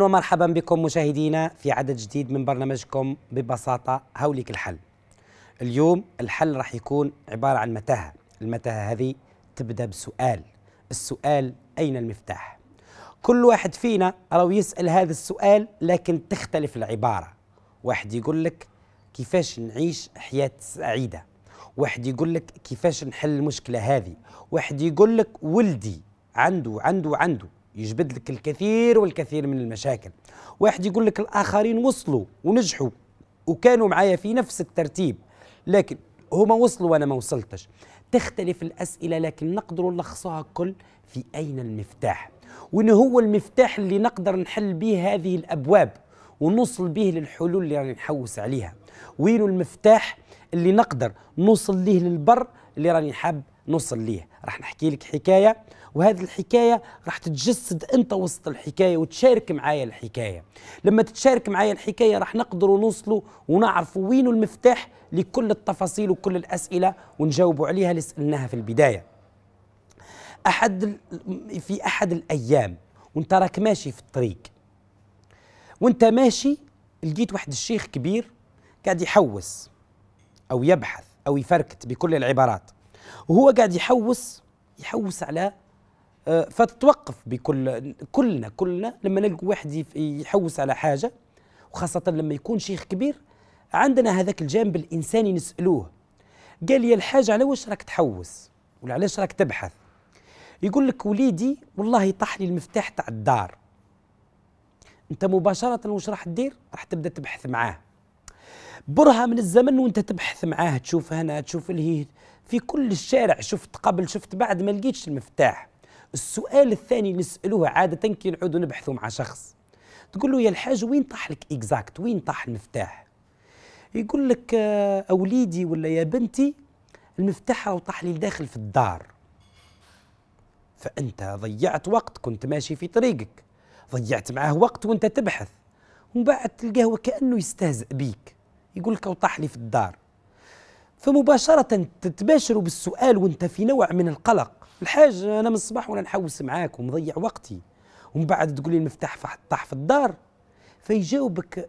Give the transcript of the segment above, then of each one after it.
ومرحبا بكم مشاهدينا في عدد جديد من برنامجكم ببساطة هوليك الحل اليوم الحل راح يكون عبارة عن متاهة المتاهة هذه تبدأ بسؤال السؤال أين المفتاح كل واحد فينا راهو يسأل هذا السؤال لكن تختلف العبارة واحد يقول لك كيفاش نعيش حياة سعيدة واحد يقول لك كيفاش نحل المشكلة هذه واحد يقول لك ولدي عنده عنده عنده يجبد لك الكثير والكثير من المشاكل واحد يقول لك الآخرين وصلوا ونجحوا وكانوا معايا في نفس الترتيب لكن هما وصلوا وأنا ما وصلتش تختلف الأسئلة لكن نقدر نلخصها كل في أين المفتاح وإن هو المفتاح اللي نقدر نحل به هذه الأبواب ونوصل به للحلول اللي راني نحوس عليها وين المفتاح اللي نقدر نوصل ليه للبر اللي راني حاب نوصل ليه راح نحكي لك حكايه وهذه الحكايه راح تتجسد انت وسط الحكايه وتشارك معايا الحكايه لما تتشارك معايا الحكايه راح نقدروا نوصلوا ونعرفوا وين المفتاح لكل التفاصيل وكل الاسئله ونجاوبوا عليها اللي سالناها في البدايه احد في احد الايام وانت راك ماشي في الطريق وانت ماشي لقيت واحد الشيخ كبير قاعد يحوس او يبحث او يفركت بكل العبارات وهو قاعد يحوس يحوس على آه، فتتوقف بكل كلنا كلنا لما نلقى واحد يحوس على حاجه وخاصه لما يكون شيخ كبير عندنا هذاك الجانب الانساني نسالوه قال لي الحاجه على واش راك تحوس ولا علاش راك تبحث يقول لك وليدي والله طاح لي المفتاح تاع الدار انت مباشره واش راح تدير راح تبدا تبحث معاه برهه من الزمن وانت تبحث معاه تشوف هنا تشوف اللي في كل الشارع شفت قبل شفت بعد ما لقيتش المفتاح السؤال الثاني نسالوه عاده كي نعودوا نبحثوا مع شخص تقول له يا الحاج وين طاح لك اكزاكت وين طاح المفتاح يقول لك آه، اوليدي ولا يا بنتي المفتاح أو طاح لي الداخل في الدار فانت ضيعت وقت كنت ماشي في طريقك ضيعت معاه وقت وانت تبحث ومن بعد تلقاه وكانه يستهزئ بيك يقول لك طاح لي في الدار فمباشرة تتباشروا بالسؤال وانت في نوع من القلق الحاج أنا من الصباح وأنا نحوس معاك ومضيع وقتي ومن بعد تقول لي المفتاح طاح في الدار فيجاوبك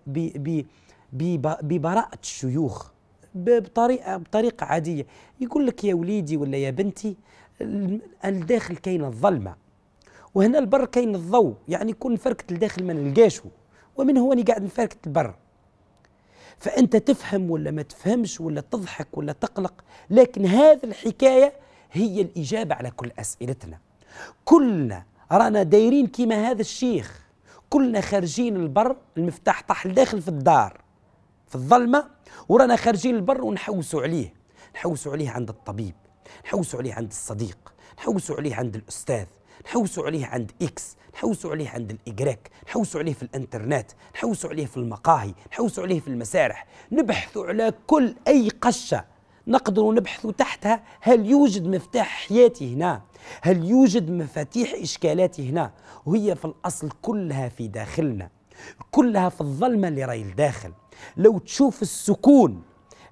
ببراءة الشيوخ بطريقة بطريقة عادية يقول لك يا وليدي ولا يا بنتي الداخل كاين الظلمة وهنا البر كاين الضوء يعني كون فركت الداخل ما نلقاشو ومن هو أني قاعد نفركت البر فأنت تفهم ولا ما تفهمش ولا تضحك ولا تقلق لكن هذه الحكاية هي الإجابة على كل أسئلتنا كلنا رانا دايرين كيما هذا الشيخ كلنا خارجين البر المفتاح طاح لداخل في الدار في الظلمة ورانا خارجين البر ونحوسوا عليه نحوسوا عليه عند الطبيب نحوسوا عليه عند الصديق نحوسوا عليه عند الأستاذ نحوسوا عليه عند إكس نحوسوا عليه عند الإجراك نحوسوا عليه في الإنترنت نحوسوا عليه في المقاهي نحوسوا عليه في المسارح نبحثوا على كل أي قشة نقدر نبحث تحتها هل يوجد مفتاح حياتي هنا هل يوجد مفاتيح إشكالاتي هنا وهي في الأصل كلها في داخلنا كلها في الظلمة اللي راي الداخل لو تشوف السكون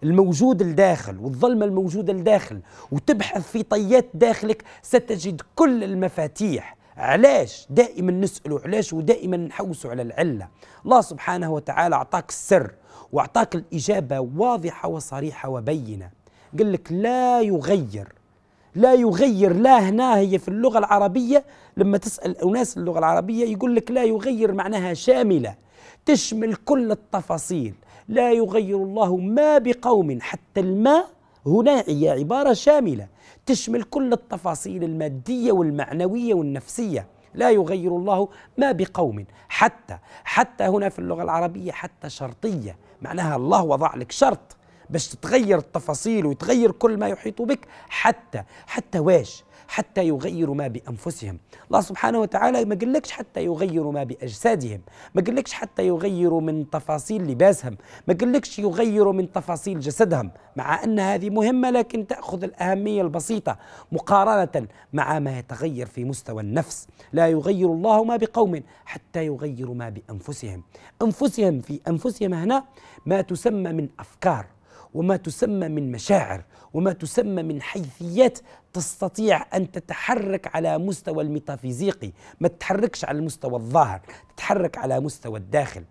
الموجود الداخل والظلمة الموجودة الداخل وتبحث في طيات داخلك ستجد كل المفاتيح علاش دائما نسأله علاش ودائما نحوسه على العلة الله سبحانه وتعالى أعطاك السر وأعطاك الإجابة واضحة وصريحة وبينة قال لك لا يغير لا يغير لا هنا هي في اللغة العربية لما تسأل أناس اللغة العربية يقول لك لا يغير معناها شاملة تشمل كل التفاصيل لا يغير الله ما بقوم حتى الماء هنا هي عبارة شاملة تشمل كل التفاصيل المادية والمعنوية والنفسية لا يغير الله ما بقوم حتى حتى هنا في اللغة العربية حتى شرطية معناها الله وضع لك شرط باش تتغير التفاصيل ويتغير كل ما يحيط بك حتى حتى واش حتى يغيروا ما بانفسهم الله سبحانه وتعالى ما قالكش حتى يغيروا ما باجسادهم ما قالكش حتى يغيروا من تفاصيل لباسهم ما قالكش يغيروا من تفاصيل جسدهم مع ان هذه مهمه لكن تاخذ الاهميه البسيطه مقارنه مع ما يتغير في مستوى النفس لا يغير الله ما بقوم حتى يغيروا ما بانفسهم انفسهم في انفسهم هنا ما تسمى من افكار وما تسمى من مشاعر وما تسمى من حيثيات تستطيع أن تتحرك على مستوى الميتافيزيقي ما تتحركش على المستوى الظاهر تتحرك على مستوى الداخل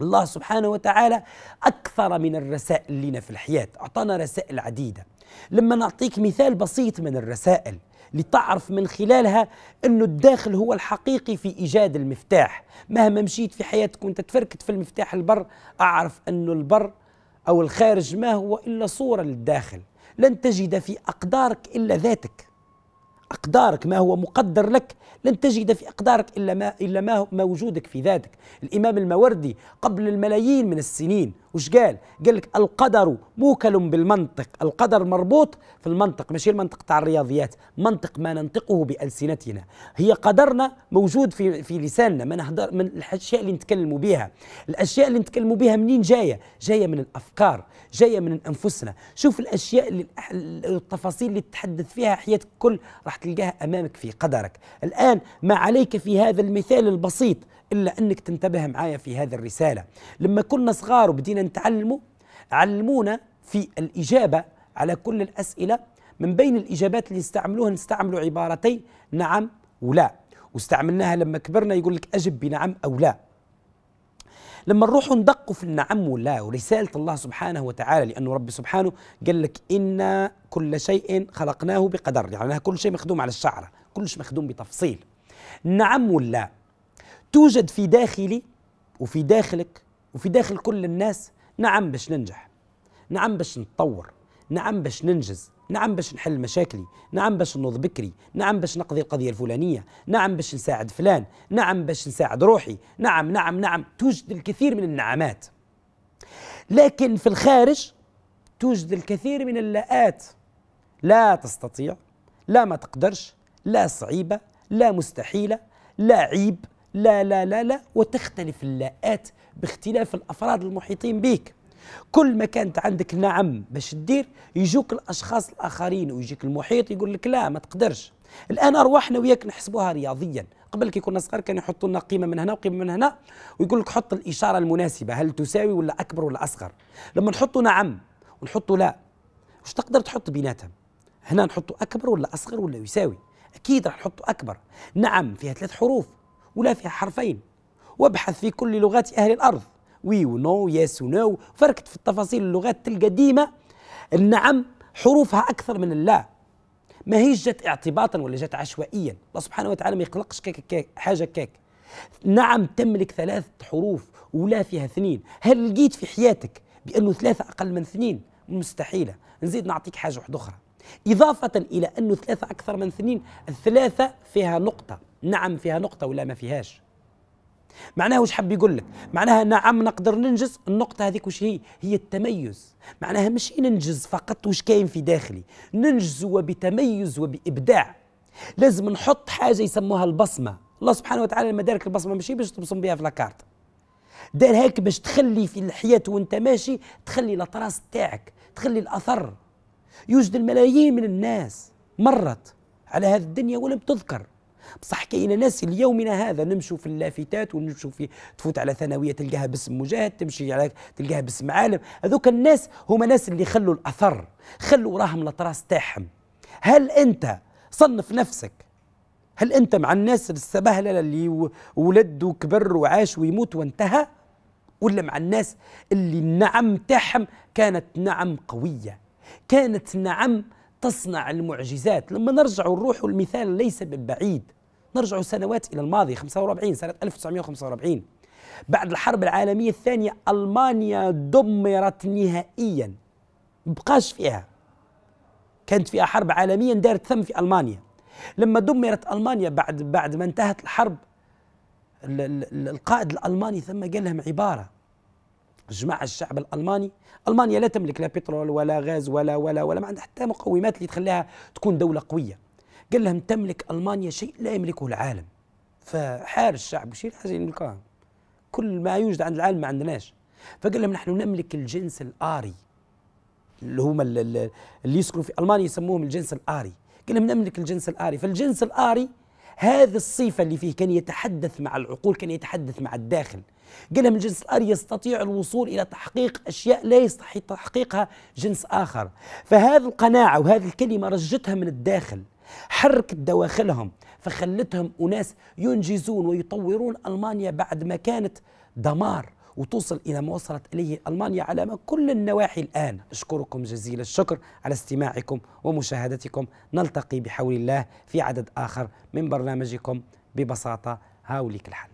الله سبحانه وتعالى أكثر من الرسائل لنا في الحياة أعطانا رسائل عديدة لما نعطيك مثال بسيط من الرسائل لتعرف من خلالها أن الداخل هو الحقيقي في إيجاد المفتاح مهما مشيت في حياتك وانت تفركت في المفتاح البر أعرف أن البر أو الخارج ما هو إلا صورة للداخل لن تجد في أقدارك إلا ذاتك أقدارك ما هو مقدر لك لن تجد في أقدارك إلا ما, إلا ما موجودك في ذاتك الإمام الموردي قبل الملايين من السنين وش قال؟ قال لك القدر موكل بالمنطق القدر مربوط في المنطق ماشي المنطق تاع الرياضيات منطق ما ننطقه بألسنتنا هي قدرنا موجود في, في لساننا ما نهدر من الأشياء اللي نتكلموا بها الأشياء اللي نتكلموا بها منين جاية؟ جاية من الأفكار جاية من أنفسنا شوف الأشياء اللي التفاصيل اللي تتحدث فيها حياتك كل راح تلقاها امامك في قدرك الان ما عليك في هذا المثال البسيط الا انك تنتبه معايا في هذه الرساله لما كنا صغار وبدينا نتعلموا علمونا في الاجابه على كل الاسئله من بين الاجابات اللي استعملوها نستعملوا عبارتين نعم ولا واستعملناها لما كبرنا يقول لك اجب بنعم او لا لما نروحوا ندقوا في النعم ولا ورسالة الله سبحانه وتعالى لأنه رب سبحانه قال لك إن كل شيء خلقناه بقدر يعني كل شيء مخدوم على الشعرة كلش مخدوم بتفصيل نعم ولا توجد في داخلي وفي داخلك وفي داخل كل الناس نعم باش ننجح نعم باش نتطور نعم باش ننجز نعم باش نحل مشاكلي نعم باش نوض بكري نعم باش نقضي القضية الفلانية نعم باش نساعد فلان نعم باش نساعد روحي نعم نعم نعم توجد الكثير من النعمات لكن في الخارج توجد الكثير من اللاءات لا تستطيع لا ما تقدرش لا صعيبة لا مستحيلة لا عيب لا لا لا لا وتختلف اللاءات باختلاف الأفراد المحيطين بك كل ما كانت عندك نعم باش تدير يجوك الاشخاص الاخرين ويجيك المحيط يقول لك لا ما تقدرش الان ارواحنا وياك نحسبوها رياضيا قبل كي كنا صغار كانوا يحطوا لنا قيمه من هنا وقيمه من هنا ويقول لك حط الاشاره المناسبه هل تساوي ولا اكبر ولا اصغر لما نحطوا نعم ونحطوا لا واش تقدر تحط بيناتهم هنا نحطوا اكبر ولا اصغر ولا يساوي اكيد راح نحطوا اكبر نعم فيها ثلاث حروف ولا فيها حرفين وابحث في كل لغات اهل الارض وي ونو يس ونو فركت في التفاصيل اللغات تلقى ديما النعم حروفها أكثر من اللا ما هي جت اعتباطا ولا جت عشوائيا الله سبحانه وتعالى ما يقلقش كيك كيك حاجة كيك نعم تملك ثلاثة حروف ولا فيها اثنين هل لقيت في حياتك بأنه ثلاثة أقل من اثنين مستحيلة نزيد نعطيك حاجة واحدة أخرى إضافة إلى أنه ثلاثة أكثر من اثنين الثلاثة فيها نقطة نعم فيها نقطة ولا ما فيهاش معناها وش حب يقول لك معناها نعم نقدر ننجز النقطة هذيك وش هي هي التميز معناها مش ننجز فقط وش كاين في داخلي ننجز وبتميز وبإبداع لازم نحط حاجة يسموها البصمة الله سبحانه وتعالى لما دارك البصمة ماشي باش تبصم بها في لاكارت دار هيك باش تخلي في الحياة وانت ماشي تخلي الأطراس تاعك تخلي الأثر يوجد الملايين من الناس مرت على هذه الدنيا ولم تذكر بصح كاين ناس ليومنا هذا نمشوا في اللافتات ونمشوا في تفوت على ثانويه تلقاها باسم مجاهد تمشي على تلقاها باسم عالم هذوك الناس هما ناس اللي خلوا الاثر خلوا راهم الاطراس تاعهم هل انت صنف نفسك هل انت مع الناس السبهلله اللي ولد وكبر وعاش ويموت وانتهى ولا مع الناس اللي النعم تاعهم كانت نعم قويه كانت نعم تصنع المعجزات لما نرجع نروح المثال ليس ببعيد نرجع سنوات إلى الماضي 45 سنة 1945 بعد الحرب العالمية الثانية ألمانيا دمرت نهائيا بقاش فيها كانت فيها حرب عالميا دارت ثم في ألمانيا لما دمرت ألمانيا بعد بعد ما انتهت الحرب القائد الألماني ثم قال لهم عبارة جمع الشعب الألماني ألمانيا لا تملك لا بترول ولا غاز ولا ولا ولا ما عندها حتى مقومات اللي تخليها تكون دولة قوية قال لهم تملك ألمانيا شيء لا يملكه العالم فحار الشعب شيء حاجة يملكها كل ما يوجد عند العالم ما عندناش فقال لهم نحن نملك الجنس الآري اللي هما اللي يسكنوا في ألمانيا يسموهم الجنس الآري قال لهم نملك الجنس الآري فالجنس الآري هذه الصفة اللي فيه كان يتحدث مع العقول كان يتحدث مع الداخل قال من جنس الآر يستطيع الوصول إلى تحقيق أشياء لا يستطيع تحقيقها جنس آخر فهذه القناعة وهذه الكلمة رجتها من الداخل حركت دواخلهم فخلتهم أناس ينجزون ويطورون ألمانيا بعد ما كانت دمار وتوصل إلى ما وصلت إليه ألمانيا على كل النواحي الآن أشكركم جزيل الشكر على استماعكم ومشاهدتكم نلتقي بحول الله في عدد آخر من برنامجكم ببساطة هاوليك الحل